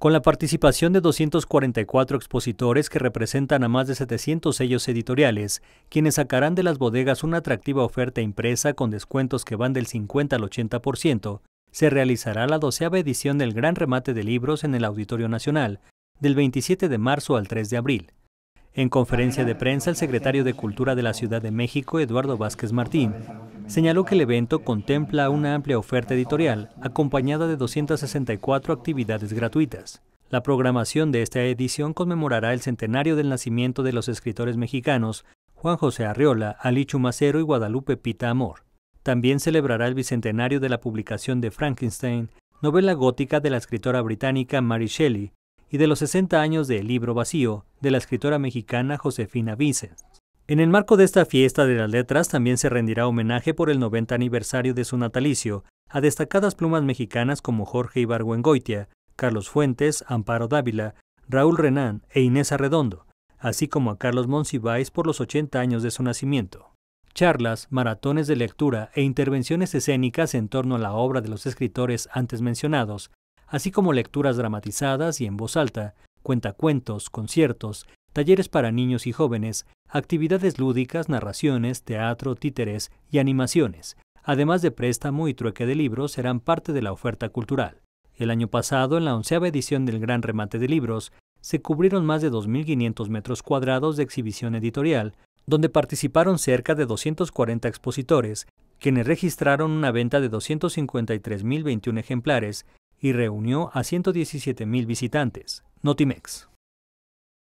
Con la participación de 244 expositores que representan a más de 700 sellos editoriales, quienes sacarán de las bodegas una atractiva oferta impresa con descuentos que van del 50 al 80%, se realizará la doceava edición del Gran Remate de Libros en el Auditorio Nacional, del 27 de marzo al 3 de abril. En conferencia de prensa, el secretario de Cultura de la Ciudad de México, Eduardo Vázquez Martín, señaló que el evento contempla una amplia oferta editorial acompañada de 264 actividades gratuitas. La programación de esta edición conmemorará el centenario del nacimiento de los escritores mexicanos Juan José Arriola, Ali Macero y Guadalupe Pita Amor. También celebrará el bicentenario de la publicación de Frankenstein, novela gótica de la escritora británica Mary Shelley, y de los 60 años de libro vacío de la escritora mexicana Josefina Vicens. En el marco de esta fiesta de las letras también se rendirá homenaje por el 90 aniversario de su natalicio a destacadas plumas mexicanas como Jorge Ibargüengoitia, Carlos Fuentes, Amparo Dávila, Raúl Renán e Inés Arredondo, así como a Carlos Monsiváis por los 80 años de su nacimiento. Charlas, maratones de lectura e intervenciones escénicas en torno a la obra de los escritores antes mencionados, así como lecturas dramatizadas y en voz alta, cuentacuentos, conciertos talleres para niños y jóvenes, actividades lúdicas, narraciones, teatro, títeres y animaciones, además de préstamo y trueque de libros, serán parte de la oferta cultural. El año pasado, en la onceava edición del Gran Remate de Libros, se cubrieron más de 2.500 metros cuadrados de exhibición editorial, donde participaron cerca de 240 expositores, quienes registraron una venta de 253.021 ejemplares y reunió a 117.000 visitantes. Notimex.